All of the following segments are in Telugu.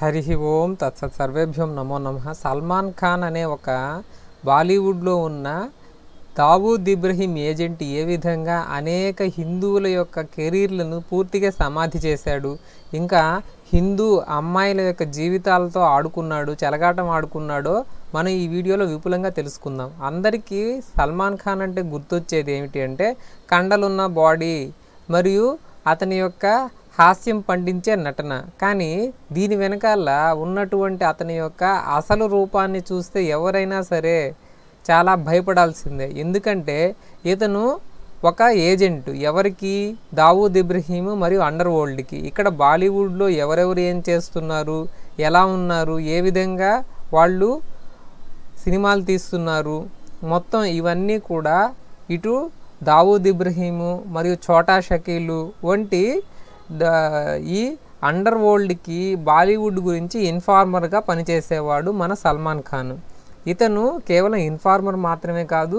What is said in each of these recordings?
హరి ఓం తత్సత్ సర్వేభ్యం నమో నమ సల్మాన్ ఖాన్ అనే ఒక బాలీవుడ్లో ఉన్న దావూద్ ఇబ్రహీం ఏజెంట్ ఏ విధంగా అనేక హిందువుల యొక్క కెరీర్లను పూర్తిగా సమాధి చేశాడు ఇంకా హిందూ అమ్మాయిల యొక్క జీవితాలతో ఆడుకున్నాడు చెలగాటం ఆడుకున్నాడో మనం ఈ వీడియోలో విపులంగా తెలుసుకుందాం అందరికీ సల్మాన్ ఖాన్ అంటే గుర్తొచ్చేది ఏమిటి అంటే కండలున్న బాడీ మరియు అతని యొక్క హాస్యం పండించే నటన కానీ దీని వెనకాల ఉన్నటువంటి అతని యొక్క అసలు రూపాన్ని చూస్తే ఎవరైనా సరే చాలా భయపడాల్సిందే ఎందుకంటే ఇతను ఒక ఏజెంట్ ఎవరికి దావూద్ ఇబ్రహీం మరియు అండర్ వరల్డ్కి ఇక్కడ బాలీవుడ్లో ఎవరెవరు ఏం చేస్తున్నారు ఎలా ఉన్నారు ఏ విధంగా వాళ్ళు సినిమాలు తీస్తున్నారు మొత్తం ఇవన్నీ కూడా ఇటు దావూద్ ఇబ్రహీము మరియు చోటా షకీలు వంటి ఈ అండర్ వరల్డ్కి బాలీవుడ్ గురించి ఇన్ఫార్మర్గా పనిచేసేవాడు మన సల్మాన్ ఖాన్ ఇతను కేవలం ఇన్ఫార్మర్ మాత్రమే కాదు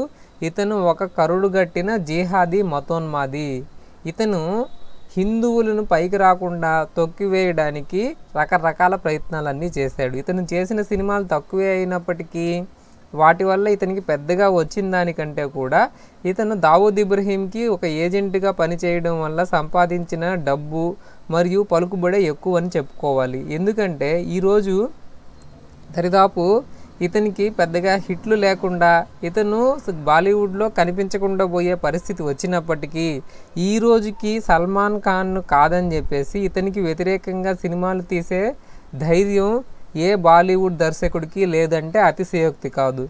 ఇతను ఒక కరుడు గట్టిన జిహాదీ మతోన్మాది ఇతను హిందువులను పైకి రాకుండా తొక్కివేయడానికి రకరకాల ప్రయత్నాలన్నీ చేశాడు ఇతను చేసిన సినిమాలు తక్కువే అయినప్పటికీ వాటి వల్ల ఇతనికి పెద్దగా వచ్చిన దానికంటే కూడా ఇతను దావూద్ ఇబ్రహీంకి ఒక ఏజెంట్గా పనిచేయడం వల్ల సంపాదించిన డబ్బు మరియు పలుకుబడే ఎక్కువ అని చెప్పుకోవాలి ఎందుకంటే ఈరోజు దరిదాపు ఇతనికి పెద్దగా హిట్లు లేకుండా ఇతను బాలీవుడ్లో కనిపించకుండా పోయే పరిస్థితి వచ్చినప్పటికీ ఈ రోజుకి సల్మాన్ ఖాన్ను కాదని చెప్పేసి ఇతనికి వ్యతిరేకంగా సినిమాలు తీసే ధైర్యం ఏ బాలీవుడ్ దర్శకుడికి లేదంటే అతిశయోక్తి కాదు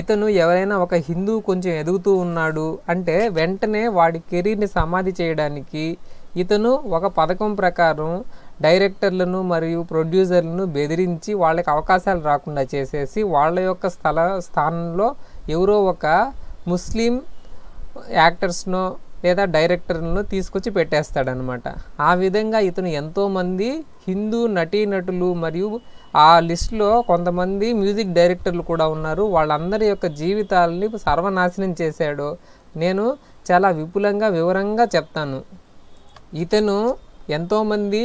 ఇతను ఎవరైనా ఒక హిందూ కొంచెం ఎదుగుతూ ఉన్నాడు అంటే వెంటనే వాడి కెరీర్ని సమాధి చేయడానికి ఇతను ఒక పథకం ప్రకారం డైరెక్టర్లను మరియు ప్రొడ్యూసర్లను బెదిరించి వాళ్ళకి అవకాశాలు రాకుండా చేసేసి వాళ్ళ యొక్క స్థల స్థానంలో ఎవరో ఒక ముస్లిం యాక్టర్స్నో లేదా డైరెక్టర్లను తీసుకొచ్చి పెట్టేస్తాడనమాట ఆ విధంగా ఇతను ఎంతోమంది హిందూ నటీనటులు మరియు ఆ లిస్టులో కొంతమంది మ్యూజిక్ డైరెక్టర్లు కూడా ఉన్నారు వాళ్ళందరి యొక్క జీవితాలని సర్వనాశనం చేశాడు నేను చాలా విపులంగా వివరంగా చెప్తాను ఇతను ఎంతోమంది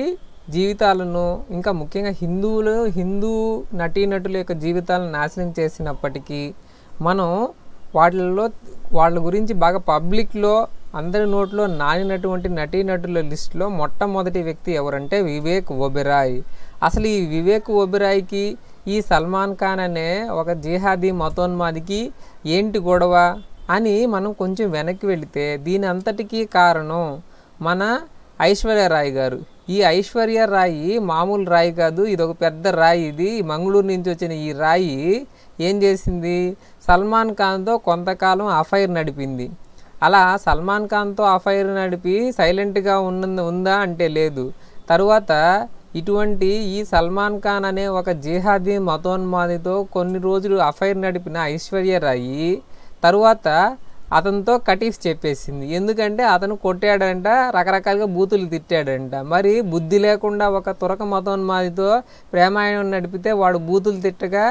జీవితాలను ఇంకా ముఖ్యంగా హిందువులు హిందూ నటీనటుల యొక్క జీవితాలను నాశనం చేసినప్పటికీ మనం వాటిల్లో వాళ్ళ గురించి బాగా పబ్లిక్లో అందరి నోట్లో నానినటువంటి నటీనటుల లిస్టులో మొట్టమొదటి వ్యక్తి ఎవరంటే వివేక్ ఒబెరాయ్ అసలు ఈ వివేక్ ఒబెరాయ్కి ఈ సల్మాన్ ఖాన్ అనే ఒక జిహాదీ మతోన్మాదికి ఏంటి గొడవ అని మనం కొంచెం వెనక్కి వెళితే దీని అంతటికీ కారణం మన ఐశ్వర్య రాయ్ గారు ఈ ఐశ్వర్య రాయి మామూలు రాయి కాదు ఇది ఒక పెద్ద రాయి ఇది మంగళూరు నుంచి వచ్చిన ఈ రాయి ఏం చేసింది సల్మాన్ ఖాన్తో కొంతకాలం అఫైర్ నడిపింది అలా సల్మాన్ ఖాన్తో అఫైర్ నడిపి సైలెంట్గా ఉన్న ఉందా అంటే లేదు తరువాత ఇటువంటి ఈ సల్మాన్ ఖాన్ అనే ఒక జిహాదీ మతోన్మాదితో కొన్ని రోజులు అఫైర్ నడిపిన ఐశ్వర్యరాయి తరువాత అతనితో కటీఫ్ చెప్పేసింది ఎందుకంటే అతను కొట్టాడంట రకరకాలుగా బూతులు తిట్టాడంట మరి బుద్ధి లేకుండా ఒక తురక మతోన్మాదితో ప్రేమాయణం నడిపితే వాడు బూతులు తిట్టగా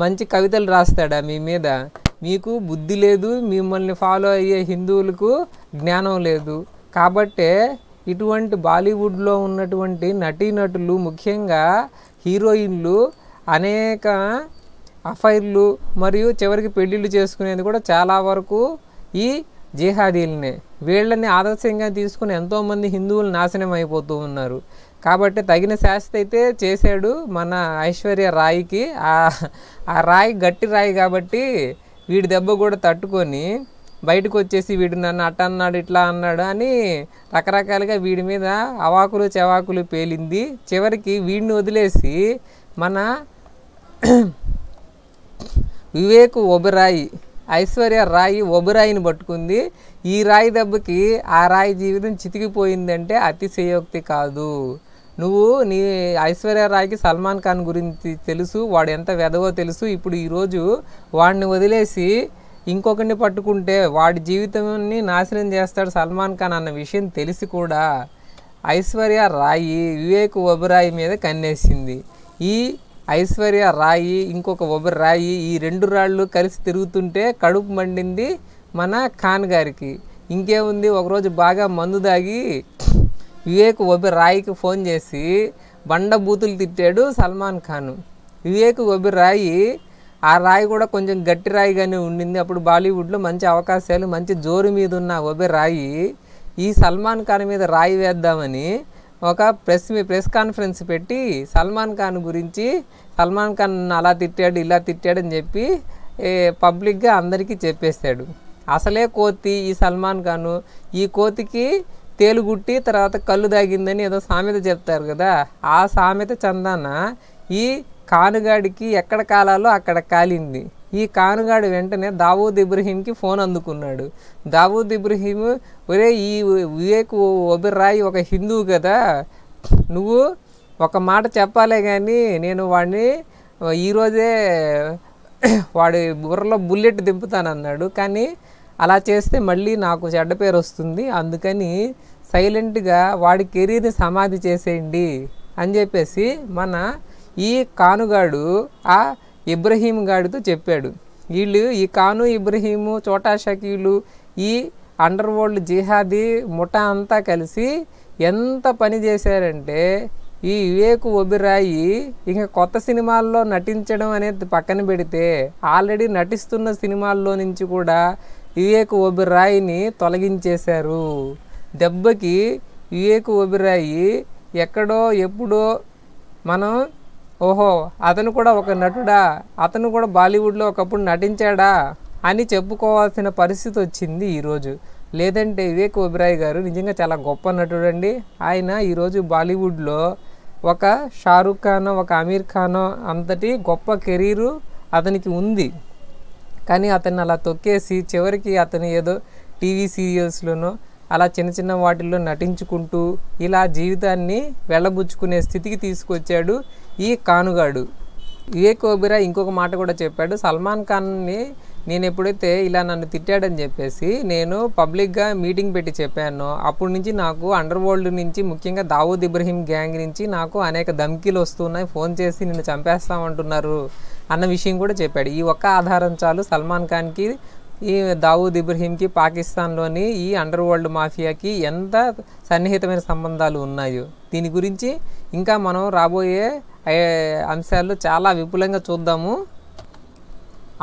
మంచి కవితలు రాస్తాడా మీ మీద మీకు బుద్ధి లేదు మిమ్మల్ని ఫాలో అయ్యే హిందువులకు జ్ఞానం లేదు కాబట్టే ఇటువంటి బాలీవుడ్లో ఉన్నటువంటి నటీనటులు ముఖ్యంగా హీరోయిన్లు అనేక అఫైర్లు మరియు చివరికి పెళ్ళిళ్ళు చేసుకునేది కూడా చాలా వరకు ఈ జిహాదీలనే వీళ్ళని ఆదర్శంగా తీసుకుని ఎంతోమంది హిందువులు నాశనం అయిపోతూ ఉన్నారు కాబట్టి తగిన శాస్తి అయితే చేశాడు మన ఐశ్వర్య రాయికి ఆ రాయి గట్టి రాయి కాబట్టి వీడి దెబ్బ కూడా తట్టుకొని బయటకు వచ్చేసి వీడు నన్ను అట్ట అన్నాడు ఇట్లా అన్నాడు అని రకరకాలుగా వీడి మీద అవాకులు చెవాకులు పేలింది చివరికి వీడిని వదిలేసి మన వివేక్ ఒబరాయి ఐశ్వర్య రాయి ఒబరాయిని పట్టుకుంది ఈ రాయి దెబ్బకి ఆ రాయి జీవితం చితికిపోయిందంటే అతిశయోక్తి కాదు నువ్వు నీ ఐశ్వర్య సల్మాన్ ఖాన్ గురించి తెలుసు వాడు ఎంత వెదవో తెలుసు ఇప్పుడు ఈరోజు వాడిని వదిలేసి ఇంకొకరిని పట్టుకుంటే వాడి జీవితాన్ని నాశనం చేస్తాడు సల్మాన్ ఖాన్ అన్న విషయం తెలిసి కూడా ఐశ్వర్య రాయి వివేక్ ఒబరాయి మీద కన్నేసింది ఈ ఐశ్వర్య రాయి ఇంకొక ఒబరాయి ఈ రెండు రాళ్ళు కలిసి తిరుగుతుంటే కడుపు మండింది మన ఖాన్ గారికి ఇంకేముంది ఒకరోజు బాగా మందు దాగి వివేక్ ఒబి రాయికి ఫోన్ చేసి బండ బూతులు తిట్టాడు సల్మాన్ ఖాన్ వివేక్ ఒబి రాయి ఆ రాయి కూడా కొంచెం గట్టి రాయిగానే ఉండింది అప్పుడు బాలీవుడ్లో మంచి అవకాశాలు మంచి జోరు మీద ఉన్న ఒబి రాయి ఈ సల్మాన్ ఖాన్ మీద రాయి వేద్దామని ఒక ప్రెస్ ప్రెస్ కాన్ఫరెన్స్ పెట్టి సల్మాన్ ఖాన్ గురించి సల్మాన్ ఖాన్ అలా తిట్టాడు ఇలా తిట్టాడు అని చెప్పి పబ్లిక్గా అందరికీ చెప్పేశాడు అసలే కోతి ఈ సల్మాన్ ఖాన్ ఈ కోతికి తేలుగుట్టి తర్వాత కళ్ళు తాగిందని ఏదో సామెత చెప్తారు కదా ఆ సామెత చందాన ఈ కానుగాడికి ఎక్కడ కాలాలో అక్కడ కాలింది ఈ కానుగాడు వెంటనే దావూద్ ఇబ్రహీంకి ఫోన్ అందుకున్నాడు దావూద్ ఇబ్రహీం ఒరే ఈ వివేక్ ఒబిర్రాయి ఒక హిందువు కదా నువ్వు ఒక మాట చెప్పాలే కానీ నేను వాడిని ఈరోజే వాడి బుర్రలో బుల్లెట్ దింపుతానన్నాడు కానీ అలా చేస్తే మళ్ళీ నాకు చెడ్డ పేరు వస్తుంది అందుకని సైలెంట్గా వాడి కెరీర్ని సమాధి చేసేయండి అని చెప్పేసి మన ఈ కానుగాడు ఆ ఇబ్రహీం గాడితో చెప్పాడు వీళ్ళు ఈ కాను ఇబ్రహీము చోటా షకీలు ఈ అండర్ వరల్డ్ జిహాదీ ముఠా అంతా కలిసి ఎంత పని చేశారంటే ఈ వివేక్ ఒబిరాయి ఇంకా కొత్త సినిమాల్లో నటించడం అనేది పక్కన పెడితే ఆల్రెడీ నటిస్తున్న సినిమాల్లో నుంచి కూడా వివేక్ ఒబిరాయిని తొలగించేశారు దెబ్బకి వివేక్ ఒబిరాయి ఎక్కడో ఎప్పుడో మనం ఓహో అతను కూడా ఒక నటుడా అతను కూడా బాలీవుడ్లో ఒకప్పుడు నటించాడా అని చెప్పుకోవాల్సిన పరిస్థితి వచ్చింది ఈరోజు లేదంటే వివేక్ ఒబిరాయ్ గారు నిజంగా చాలా గొప్ప నటుడు అండి ఆయన ఈరోజు బాలీవుడ్లో ఒక షారుఖ్ ఖాన్ ఒక అమీర్ ఖాన్ అంతటి గొప్ప కెరీరు అతనికి ఉంది కానీ అతన్ని అలా తొక్కేసి చివరికి అతను ఏదో టీవీ సీరియల్స్లోనో అలా చిన్న చిన్న వాటిల్లో నటించుకుంటూ ఇలా జీవితాన్ని వెళ్ళబుచ్చుకునే స్థితికి తీసుకొచ్చాడు ఈ కానుగాడు వివేక్ ఓబిరా ఇంకొక మాట కూడా చెప్పాడు సల్మాన్ ఖాన్ని నేను ఎప్పుడైతే ఇలా నన్ను తిట్టాడని చెప్పేసి నేను పబ్లిక్గా మీటింగ్ పెట్టి చెప్పాను అప్పటి నుంచి నాకు అండర్ వరల్డ్ నుంచి ముఖ్యంగా దావూద్ ఇబ్రహీం గ్యాంగ్ నుంచి నాకు అనేక ధమ్కీలు వస్తున్నాయి ఫోన్ చేసి నిన్ను చంపేస్తామంటున్నారు అన్న విషయం కూడా చెప్పాడు ఈ ఒక్క ఆధారం చాలు సల్మాన్ ఖాన్కి ఈ దావూద్ ఇబ్రహీంకి పాకిస్తాన్లోని ఈ అండర్ వరల్డ్ మాఫియాకి ఎంత సన్నిహితమైన సంబంధాలు ఉన్నాయో దీని గురించి ఇంకా మనం రాబోయే అంశాలు చాలా విపులంగా చూద్దాము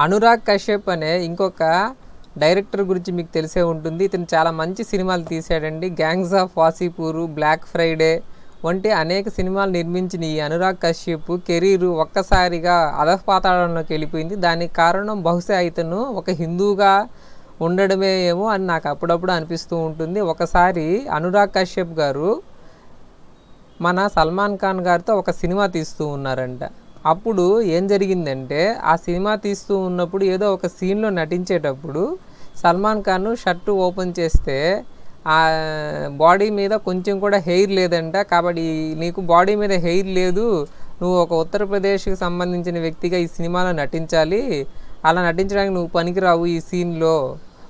అనురాగ్ కశ్యప్ అనే ఇంకొక డైరెక్టర్ గురించి మీకు తెలిసే ఉంటుంది ఇతను చాలా మంచి సినిమాలు తీశాడండి Gangs of Wasseypur Black Friday వంటి అనేక సినిమాలు నిర్మించిన ఈ అనురాగ్ కశ్యప్ కెరీరు ఒక్కసారిగా అధపాతాళంలోకి వెళ్ళిపోయింది దానికి కారణం బహుశా ఇతను ఒక హిందూగా ఉండడమే ఏమో అని నాకు అప్పుడప్పుడు అనిపిస్తూ ఉంటుంది ఒకసారి అనురాగ్ కశ్యప్ గారు మన సల్మాన్ ఖాన్ గారితో ఒక సినిమా తీస్తూ ఉన్నారంట అప్పుడు ఏం జరిగిందంటే ఆ సినిమా తీస్తూ ఉన్నప్పుడు ఏదో ఒక సీన్లో నటించేటప్పుడు సల్మాన్ ఖాన్ షర్టు ఓపెన్ చేస్తే ఆ బాడీ మీద కొంచెం కూడా హెయిర్ లేదంట కాబట్టి నీకు బాడీ మీద హెయిర్ లేదు నువ్వు ఒక ఉత్తరప్రదేశ్కి సంబంధించిన వ్యక్తిగా ఈ సినిమాలో నటించాలి అలా నటించడానికి నువ్వు పనికిరావు ఈ సీన్లో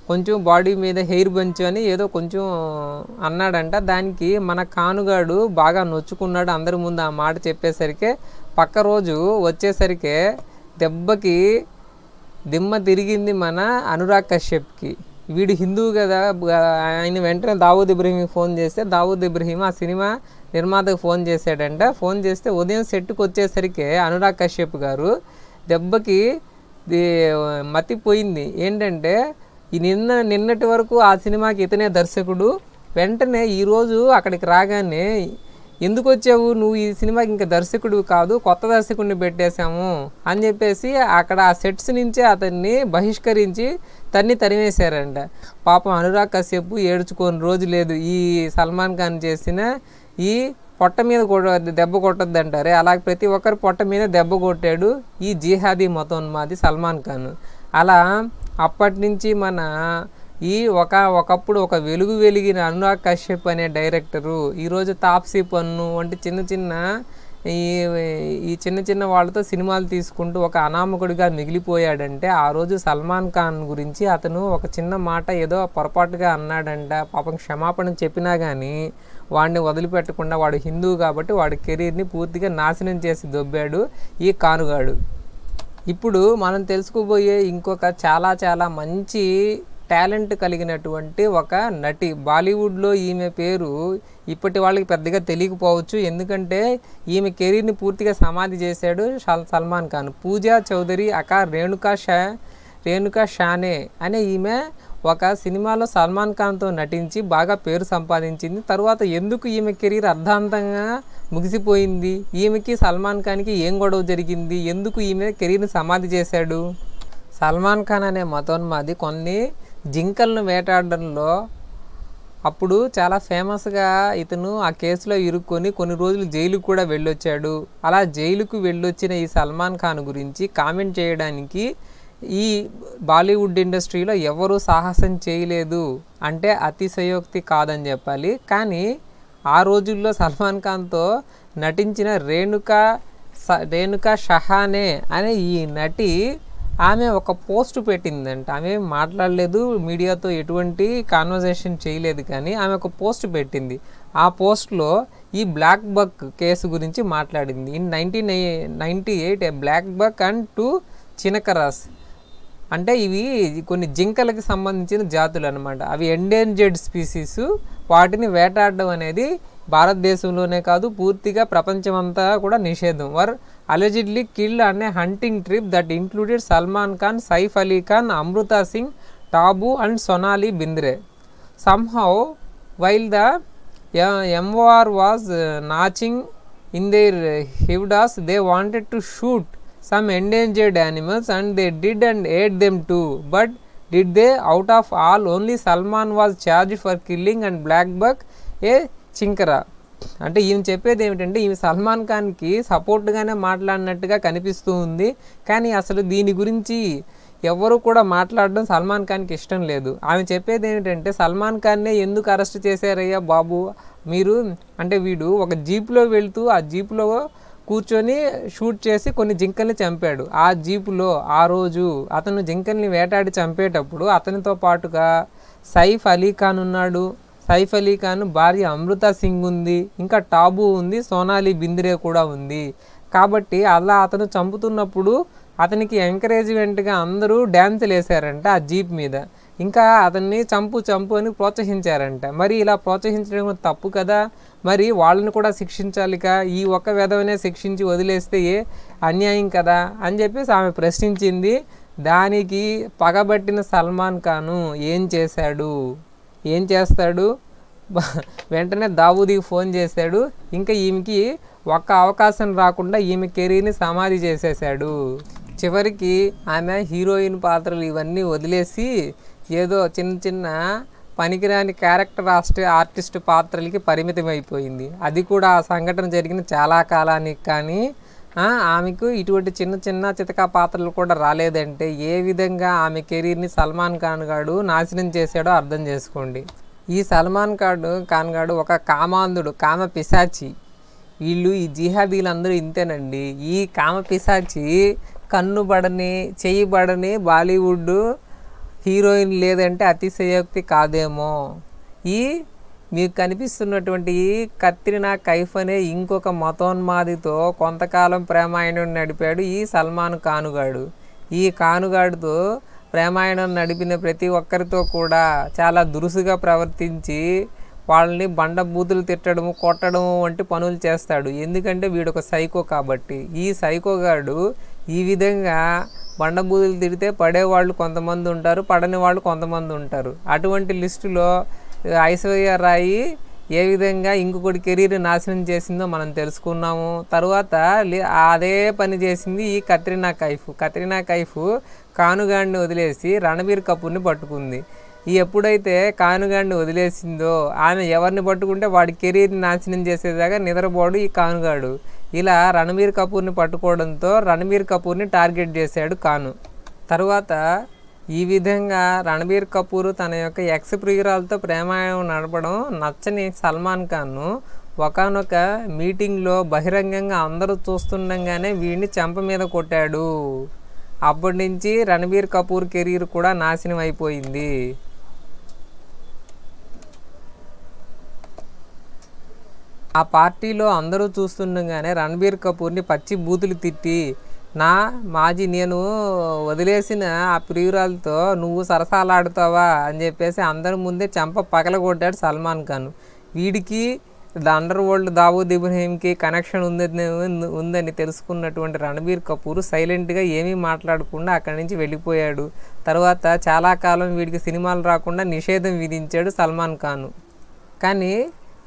కొంచెం బాడీ మీద హెయిర్ బంచు అని ఏదో కొంచెం అన్నాడంట దానికి మన కానుగాడు బాగా నొచ్చుకున్నాడు అందరి ముందు ఆ మాట చెప్పేసరికి పక్క రోజు వచ్చేసరికి దెబ్బకి దిమ్మ తిరిగింది మన అనురాగ్ కశ్యప్కి వీడు హిందూ కదా ఆయన వెంటనే దావూద్ ఇబ్రహీంకి ఫోన్ చేస్తే దావూద్ ఇబ్రహీం ఆ సినిమా నిర్మాతకు ఫోన్ చేశాడంట ఫోన్ చేస్తే ఉదయం సెట్కి వచ్చేసరికి అనురాగ్ కశ్యప్ గారు దెబ్బకి మతిపోయింది ఏంటంటే ఈ నిన్న నిన్నటి వరకు ఆ సినిమాకి ఇతనే దర్శకుడు వెంటనే ఈరోజు అక్కడికి రాగానే ఎందుకు వచ్చావు నువ్వు ఈ సినిమాకి ఇంకా దర్శకుడు కాదు కొత్త దర్శకుడిని పెట్టేశాము అని చెప్పేసి అక్కడ ఆ సెట్స్ నుంచే అతన్ని బహిష్కరించి తన్ని తరిమేశారంట పాపం అనురాగ్ కశ్యప్ ఏడ్చుకొని రోజు లేదు ఈ సల్మాన్ ఖాన్ చేసిన ఈ పొట్ట మీద కూడా దెబ్బ కొట్టద్దంటారే అలాగే ప్రతి ఒక్కరు పొట్ట మీద దెబ్బ కొట్టాడు ఈ జిహాదీ మతం మాది సల్మాన్ ఖాన్ అలా అప్పటి నుంచి మన ఈ ఒక ఒకప్పుడు ఒక వెలుగు వెలిగిన అనురాగ్ కశ్యప్ అనే డైరెక్టరు ఈరోజు తాప్సీ పన్ను వంటి చిన్న చిన్న ఈ ఈ చిన్న చిన్న వాళ్ళతో సినిమాలు తీసుకుంటూ ఒక అనామకుడిగా మిగిలిపోయాడంటే ఆ రోజు సల్మాన్ ఖాన్ గురించి అతను ఒక చిన్న మాట ఏదో పొరపాటుగా అన్నాడంట పాపం క్షమాపణ చెప్పినా కానీ వాడిని వదిలిపెట్టకుండా వాడు హిందూ కాబట్టి వాడి కెరీర్ని పూర్తిగా నాశనం చేసి దొబ్బాడు ఈ కానుగాడు ఇప్పుడు మనం తెలుసుకోబోయే ఇంకొక చాలా చాలా మంచి టాలెంట్ కలిగినటువంటి ఒక నటి బాలీవుడ్లో ఈమె పేరు ఇప్పటి వాళ్ళకి పెద్దగా తెలియకపోవచ్చు ఎందుకంటే ఈమె కెరీర్ని పూర్తిగా సమాధి చేశాడు సల్మాన్ ఖాన్ పూజా చౌదరి అక రేణుకా షా రేణుకా షానే అనే ఈమె ఒక సినిమాలో సల్మాన్ ఖాన్తో నటించి బాగా పేరు సంపాదించింది తర్వాత ఎందుకు ఈమె కెరీర్ అర్ధాంతంగా ముగిసిపోయింది ఈమెకి సల్మాన్ ఖాన్కి ఏం గొడవ జరిగింది ఎందుకు ఈమె కెరీర్ని సమాధి చేశాడు సల్మాన్ ఖాన్ అనే మతోన్మాది కొన్ని జింకలను వేటాడడంలో అప్పుడు చాలా ఫేమస్గా ఇతను ఆ కేసులో ఇరుక్కొని కొన్ని రోజులు జైలుకు కూడా వెళ్ళొచ్చాడు అలా జైలుకు వెళ్ళొచ్చిన ఈ సల్మాన్ ఖాన్ గురించి కామెంట్ చేయడానికి ఈ బాలీవుడ్ ఇండస్ట్రీలో ఎవరూ సాహసం చేయలేదు అంటే అతిశయోక్తి కాదని చెప్పాలి కానీ ఆ రోజుల్లో సల్మాన్ ఖాన్తో నటించిన రేణుక రేణుక షహానే అనే ఈ నటి ఆమె ఒక పోస్ట్ పెట్టిందంట ఆమె మాట్లాడలేదు మీడియాతో ఎటువంటి కాన్వర్జేషన్ చేయలేదు కానీ ఆమె ఒక పోస్ట్ పెట్టింది ఆ పోస్ట్లో ఈ బ్లాక్ బక్ కేసు గురించి మాట్లాడింది in nineteen ninety eight black buck and two chinkaras అంటే ఇవి కొన్ని జింకలకు సంబంధించిన జాతులు అనమాట అవి ఎండేంజర్డ్ స్పీసీస్ వాటిని వేటాడడం అనేది భారతదేశంలోనే కాదు పూర్తిగా ప్రపంచమంతా కూడా నిషేధం వర్ allegedly killed on a hunting trip that included Salman Khan, Saif Ali Khan, Amruta Singh, Tabu and Sonali Bindre. Somehow, while the yeah, uh, MOR was uh, notching in their uh, hivdas, they wanted to shoot some endangered animals and they did and ate them too. But did they? Out of all, only Salman was charged for killing and black buck, a chinkara. అంటే ఈమె చెప్పేది ఏమిటంటే ఈమె సల్మాన్ ఖాన్కి సపోర్ట్గానే మాట్లాడినట్టుగా కనిపిస్తూ ఉంది కానీ అసలు దీని గురించి ఎవరు కూడా మాట్లాడడం సల్మాన్ ఖాన్కి ఇష్టం లేదు ఆమె చెప్పేది ఏమిటంటే సల్మాన్ ఖాన్నే ఎందుకు అరెస్ట్ చేశారయ్యా బాబు మీరు అంటే వీడు ఒక జీప్లో వెళుతూ ఆ జీప్లో కూర్చొని షూట్ చేసి కొన్ని జింకల్ని చంపాడు ఆ జీపులో ఆ రోజు అతను జింకల్ని వేటాడి చంపేటప్పుడు అతనితో పాటుగా సైఫ్ అలీ ఖాన్ ఉన్నాడు సైఫ్ అలీ ఖాన్ భార్య అమృత సింగ్ ఉంది ఇంకా టాబు ఉంది సోనాలి బింద్రే కూడా ఉంది కాబట్టి అలా అతను చంపుతున్నప్పుడు అతనికి ఎంకరేజ్మెంట్గా అందరూ డ్యాన్సులు వేశారంట ఆ జీప్ మీద ఇంకా అతన్ని చంపు చంపు అని ప్రోత్సహించారంట మరి ఇలా ప్రోత్సహించడం తప్పు కదా మరి వాళ్ళని కూడా శిక్షించాలిక ఈ ఒక్క విధమనే శిక్షించి వదిలేస్తే అన్యాయం కదా అని చెప్పేసి ఆమె ప్రశ్నించింది దానికి పగబట్టిన సల్మాన్ ఖాను ఏం చేశాడు ఏం చేస్తాడు వెంటనే దావూదికి ఫోన్ చేశాడు ఇంకా ఈమెకి ఒక్క అవకాశం రాకుండా ఈమె కెరీర్ని సమాధి చేసేసాడు చివరికి ఆమె హీరోయిన్ పాత్రలు ఇవన్నీ వదిలేసి ఏదో చిన్న చిన్న పనికిరాని క్యారెక్టర్ ఆస్ట్ ఆర్టిస్ట్ పాత్రలకి పరిమితం అయిపోయింది అది కూడా ఆ సంఘటన జరిగిన చాలా కాలానికి కానీ ఆమెకు ఇటువంటి చిన్న చిన్న చితకా పాత్రలు కూడా రాలేదంటే ఏ విధంగా ఆమె కెరీర్ని సల్మాన్ ఖాన్ గారు నాశనం చేశాడో అర్థం చేసుకోండి ఈ సల్మాన్ ఖాన్ ఖాన్ గారు ఒక కామాంధుడు కామ పిశాచి వీళ్ళు ఈ జిహాబీలందరూ ఇంతేనండి ఈ కామ పిశాచి కన్ను పడని చెయ్యి బాలీవుడ్ హీరోయిన్ లేదంటే అతిశయోక్తి కాదేమో ఈ మీకు కనిపిస్తున్నటువంటి కత్రినా కైఫ్ అనే ఇంకొక మతోన్మాదితో కొంతకాలం ప్రేమాయణం నడిపాడు ఈ సల్మాన్ కానుగాడు ఈ కానుగాడుతో ప్రేమాయణం నడిపిన ప్రతి ఒక్కరితో కూడా చాలా దురుసుగా ప్రవర్తించి వాళ్ళని బండబూతులు తిట్టడము కొట్టడము వంటి పనులు చేస్తాడు ఎందుకంటే వీడు ఒక సైకో కాబట్టి ఈ సైకోగాడు ఈ విధంగా బండబూతులు తిడితే పడేవాళ్ళు కొంతమంది ఉంటారు పడని వాళ్ళు కొంతమంది ఉంటారు అటువంటి లిస్టులో ఐశ్వర్య రాయి ఏ విధంగా ఇంకొకటి కెరీర్ నాశనం చేసిందో మనం తెలుసుకున్నాము తర్వాత అదే పని చేసింది ఈ కత్రినా కైఫ్ కత్రినా కైఫ్ కానుగాడిని వదిలేసి రణబీర్ కపూర్ని పట్టుకుంది ఈ ఎప్పుడైతే కానుగాడిని వదిలేసిందో ఆమె ఎవరిని పట్టుకుంటే వాడి కెరీర్ని నాశనం చేసేదాకా నిద్రపోడు ఈ కానుగాడు ఇలా రణబీర్ కపూర్ని పట్టుకోవడంతో రణబీర్ కపూర్ని టార్గెట్ చేశాడు కాను తరువాత ఈ విధంగా రణబీర్ కపూర్ తన యొక్క ఎక్స్ ప్రియురాలతో ప్రేమాయణం నడపడం నచ్చని సల్మాన్ ఖాన్ను ఒకనొక మీటింగ్లో బహిరంగంగా అందరూ చూస్తుండగానే వీడిని చెంప మీద కొట్టాడు అప్పటి నుంచి రణబీర్ కపూర్ కెరీర్ కూడా నాశనం అయిపోయింది ఆ పార్టీలో అందరూ చూస్తుండగానే రణబీర్ కపూర్ని పచ్చి బూతులు తిట్టి నా మాజీ నేను వదిలేసిన ఆ ప్రియురాలతో నువ్వు సరసాలాడుతావా అని చెప్పేసి అందరి ముందే చెంప పగలగొట్టాడు సల్మాన్ ఖాన్ వీడికి అండర్ వరల్డ్ దావూద్ ఇబ్రహీంకి కనెక్షన్ ఉంది ఉందని తెలుసుకున్నటువంటి రణబీర్ కపూర్ సైలెంట్గా ఏమీ మాట్లాడకుండా అక్కడి నుంచి వెళ్ళిపోయాడు తర్వాత చాలా కాలం వీడికి సినిమాలు రాకుండా నిషేధం విధించాడు సల్మాన్ ఖాన్ కానీ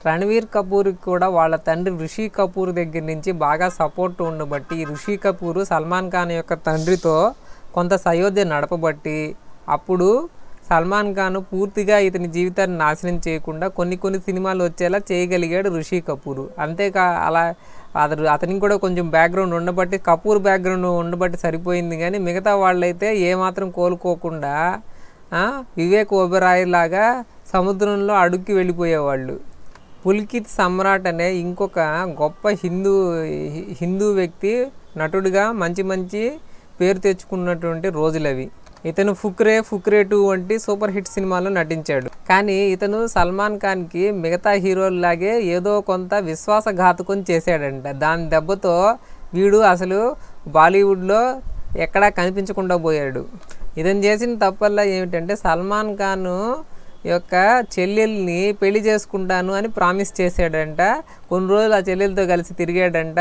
రణవీర్ కపూర్కి కూడా వాళ్ళ తండ్రి రిషి కపూర్ దగ్గర నుంచి బాగా సపోర్ట్ ఉండబట్టి రిషి కపూర్ సల్మాన్ ఖాన్ యొక్క తండ్రితో కొంత సయోధ్య నడపబట్టి అప్పుడు సల్మాన్ ఖాన్ పూర్తిగా ఇతని జీవితాన్ని నాశనం చేయకుండా కొన్ని కొన్ని సినిమాలు వచ్చేలా చేయగలిగాడు రిషి కపూర్ అంతేకా అలా అతడు అతనికి కూడా కొంచెం బ్యాక్గ్రౌండ్ ఉండబట్టి కపూర్ బ్యాక్గ్రౌండ్ ఉండబట్టి సరిపోయింది కానీ మిగతా వాళ్ళైతే ఏమాత్రం కోలుకోకుండా వివేక్ ఓబెరాయ్ లాగా సముద్రంలో అడుక్కి వెళ్ళిపోయేవాళ్ళు పుల్కిత్ సమ్రాట్ అనే ఇంకొక గొప్ప హిందూ హిందూ వ్యక్తి నటుడిగా మంచి మంచి పేరు తెచ్చుకున్నటువంటి రోజులవి ఇతను ఫుక్రే ఫుక్రే టూ వంటి సూపర్ హిట్ సినిమాలో నటించాడు కానీ ఇతను సల్మాన్ ఖాన్కి మిగతా హీరోల్లాగే ఏదో కొంత విశ్వాసఘాతకం చేశాడంట దాని దెబ్బతో వీడు అసలు బాలీవుడ్లో ఎక్కడా కనిపించకుండా పోయాడు ఇతను చేసిన తప్పల్లా ఏమిటంటే సల్మాన్ ఖాన్ యొక్క చెల్లెల్ని పెళ్లి చేసుకుంటాను అని ప్రామిస్ చేశాడంట కొన్ని రోజులు ఆ చెల్లెలతో కలిసి తిరిగాడంట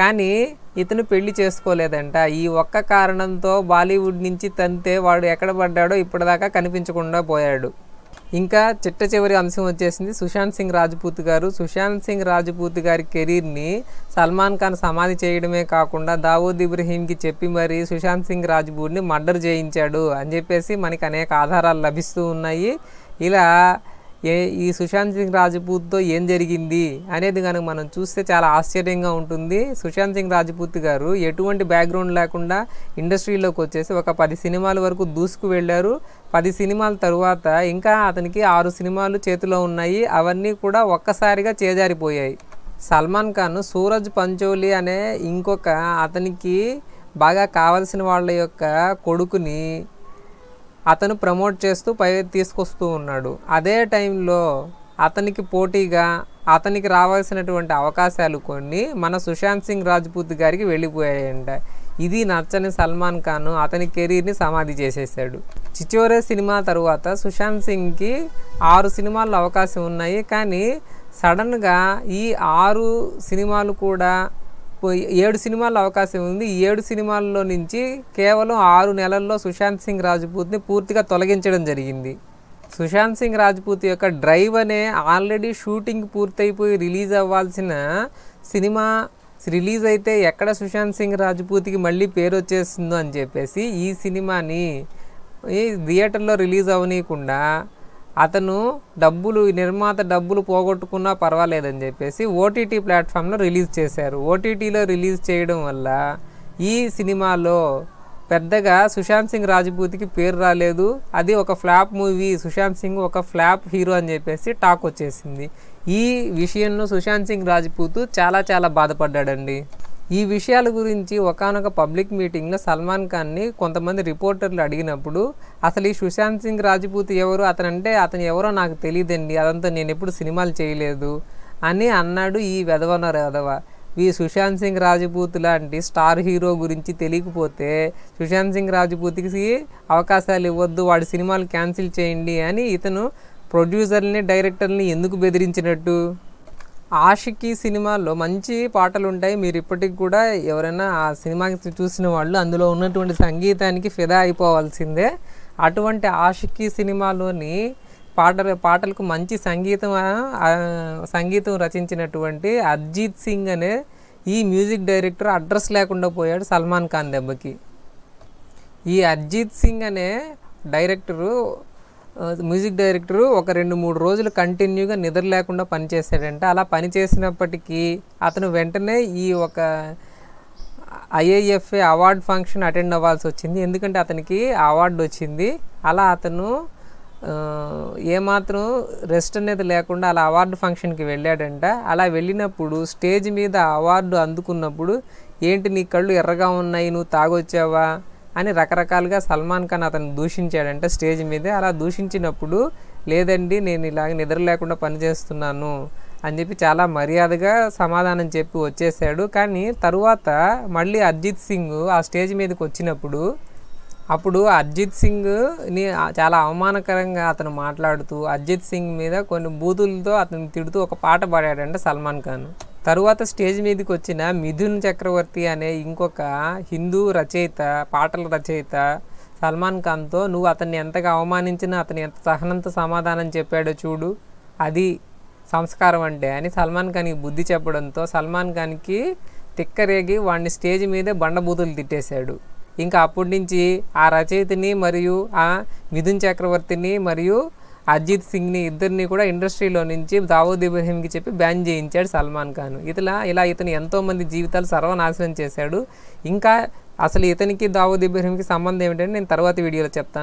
కానీ ఇతను పెళ్లి చేసుకోలేదంట ఈ ఒక్క కారణంతో బాలీవుడ్ నుంచి తంతే వాడు ఎక్కడ పడ్డాడో ఇప్పటిదాకా కనిపించకుండా పోయాడు ఇంకా చిట్ట చివరి అంశం వచ్చేసింది సుశాంత్ సింగ్ రాజ్పూత్ గారు సుశాంత్ సింగ్ రాజ్పూత్ గారి కెరీర్ని సల్మాన్ ఖాన్ సమాధి చేయడమే కాకుండా దావూద్ ఇబ్రహీంకి చెప్పి మరి సుశాంత్ సింగ్ రాజ్పూత్ని మర్డర్ చేయించాడు అని చెప్పేసి మనకి అనేక ఆధారాలు లభిస్తూ ఉన్నాయి ఇలా ఏ ఈ సుశాంత్ సింగ్ రాజపూత్తో ఏం జరిగింది అనేది కనుక మనం చూస్తే చాలా ఆశ్చర్యంగా ఉంటుంది సుశాంత్ సింగ్ రాజపూత్ గారు ఎటువంటి బ్యాక్గ్రౌండ్ లేకుండా ఇండస్ట్రీలోకి వచ్చేసి ఒక పది సినిమాల వరకు దూసుకు వెళ్ళారు పది సినిమాల తరువాత ఇంకా అతనికి ఆరు సినిమాలు చేతిలో ఉన్నాయి అవన్నీ కూడా ఒక్కసారిగా చేజారిపోయాయి సల్మాన్ ఖాన్ సూరజ్ పంచోలి అనే ఇంకొక అతనికి బాగా కావలసిన వాళ్ళ యొక్క కొడుకుని అతను ప్రమోట్ చేస్తూ పై తీసుకొస్తూ ఉన్నాడు అదే టైంలో అతనికి పోటీగా అతనికి రావాల్సినటువంటి అవకాశాలు కొన్ని మన సుశాంత్ సింగ్ రాజ్పూత్ గారికి వెళ్ళిపోయాయంట ఇది నచ్చని సల్మాన్ ఖాన్ అతని కెరీర్ని సమాధి చేసేసాడు చిచోరే సినిమా తరువాత సుశాంత్ సింగ్కి ఆరు సినిమాల్లో అవకాశం ఉన్నాయి కానీ సడన్గా ఈ ఆరు సినిమాలు కూడా ఏడు సినిమాల అవకాశం ఉంది ఈ ఏడు సినిమాల్లో నుంచి కేవలం ఆరు నెలల్లో సుశాంత్ సింగ్ రాజ్పూత్ని పూర్తిగా తొలగించడం జరిగింది సుశాంత్ సింగ్ రాజ్పూత్ యొక్క డ్రైవ్ అనే ఆల్రెడీ షూటింగ్ పూర్తయిపోయి రిలీజ్ అవ్వాల్సిన సినిమా రిలీజ్ అయితే ఎక్కడ సుశాంత్ సింగ్ రాజ్పూత్కి మళ్ళీ పేరు వచ్చేస్తుందో అని చెప్పేసి ఈ సినిమాని థియేటర్లో రిలీజ్ అవనీయకుండా అతను డబ్బులు నిర్మాత డబ్బులు పోగొట్టుకున్నా పర్వాలేదని చెప్పేసి ఓటీటీ ప్లాట్ఫామ్లో రిలీజ్ చేశారు ఓటీటీలో రిలీజ్ చేయడం వల్ల ఈ సినిమాలో పెద్దగా సుశాంత్ సింగ్ రాజ్పూత్కి పేరు రాలేదు అది ఒక ఫ్లాప్ మూవీ సుశాంత్ సింగ్ ఒక ఫ్లాప్ హీరో అని చెప్పేసి టాక్ వచ్చేసింది ఈ విషయంలో సుశాంత్ సింగ్ రాజ్పూత్ చాలా చాలా బాధపడ్డాడండి ఈ విషయాల గురించి ఒకనొక పబ్లిక్ మీటింగ్లో సల్మాన్ ఖాన్ని కొంతమంది రిపోర్టర్లు అడిగినప్పుడు అసలు ఈ సుశాంత్ సింగ్ రాజపూత్ ఎవరు అతనంటే అతను ఎవరో నాకు తెలియదండి అదంతా నేను ఎప్పుడు సినిమాలు చేయలేదు అని అన్నాడు ఈ వెధవనర వెధవ ఈ సుశాంత్ సింగ్ రాజపూత్ లాంటి స్టార్ హీరో గురించి తెలియకపోతే సుశాంత్ సింగ్ రాజపూత్కి అవకాశాలు ఇవ్వద్దు వాడి సినిమాలు క్యాన్సిల్ చేయండి అని ఇతను ప్రొడ్యూసర్ని డైరెక్టర్ని ఎందుకు బెదిరించినట్టు ఆషికి సినిమాలో మంచి పాటలు ఉంటాయి మీరు ఇప్పటికి కూడా ఎవరైనా ఆ సినిమాకి చూసిన వాళ్ళు అందులో ఉన్నటువంటి సంగీతానికి ఫిదా అయిపోవాల్సిందే అటువంటి ఆషికి సినిమాలోని పాటలు పాటలకు మంచి సంగీతం సంగీతం రచించినటువంటి అర్జీత్ సింగ్ అనే ఈ మ్యూజిక్ డైరెక్టర్ అడ్రస్ లేకుండా పోయాడు సల్మాన్ ఖాన్ దెబ్బకి ఈ అర్జీత్ సింగ్ అనే డైరెక్టరు మ్యూజిక్ డైరెక్టర్ ఒక రెండు మూడు రోజులు కంటిన్యూగా నిద్ర లేకుండా పనిచేశాడంట అలా పనిచేసినప్పటికీ అతను వెంటనే ఈ ఒక ఐఏఎఫ్ఏ అవార్డ్ ఫంక్షన్ అటెండ్ అవ్వాల్సి వచ్చింది ఎందుకంటే అతనికి అవార్డు వచ్చింది అలా అతను ఏమాత్రం రెస్ట్ అనేది లేకుండా అలా అవార్డు ఫంక్షన్కి వెళ్ళాడంట అలా వెళ్ళినప్పుడు స్టేజ్ మీద అవార్డు అందుకున్నప్పుడు ఏంటి నీ కళ్ళు ఎర్రగా ఉన్నాయి నువ్వు తాగొచ్చావా అని రకరకాలుగా సల్మాన్ ఖాన్ అతను దూషించాడంట స్టేజ్ మీదే అలా దూషించినప్పుడు లేదండి నేను ఇలాగ నిద్ర లేకుండా పనిచేస్తున్నాను అని చెప్పి చాలా మర్యాదగా సమాధానం చెప్పి వచ్చేసాడు కానీ తరువాత మళ్ళీ అర్జిత్ సింగ్ ఆ స్టేజ్ మీదకి వచ్చినప్పుడు అప్పుడు అర్జిత్ సింగ్ని చాలా అవమానకరంగా అతను మాట్లాడుతూ అర్జిత్ సింగ్ మీద కొన్ని బూతులతో అతను తిడుతూ ఒక పాట పాడాడంట సల్మాన్ ఖాన్ తరువాత స్టేజ్ మీదకి వచ్చిన మిథున్ చక్రవర్తి అనే ఇంకొక హిందూ రచయిత పాటల రచయిత సల్మాన్ ఖాన్తో నువ్వు అతన్ని ఎంతగా అవమానించినా అతను ఎంత సహనంతో సమాధానం చెప్పాడో చూడు అది సంస్కారం అంటే అని సల్మాన్ ఖాన్కి బుద్ధి చెప్పడంతో సల్మాన్ ఖాన్కి తిక్కరేగి వాడిని స్టేజ్ మీదే బండబూతులు తిట్టేశాడు ఇంకా అప్పటి నుంచి ఆ రచయితని మరియు ఆ మిథున్ చక్రవర్తిని మరియు అజిత్ సింగ్ని ఇద్దరిని కూడా ఇండస్ట్రీలో నుంచి దావూద్ ఇబ్రహీంకి చెప్పి బ్యాన్ చేయించాడు సల్మాన్ ఖాన్ ఇతలా ఇలా ఇతను ఎంతోమంది జీవితాలు సర్వనాశనం చేశాడు ఇంకా అసలు ఇతనికి దావూద్ ఇబ్రహీంకి సంబంధం ఏమిటంటే నేను తర్వాత వీడియోలో చెప్తాను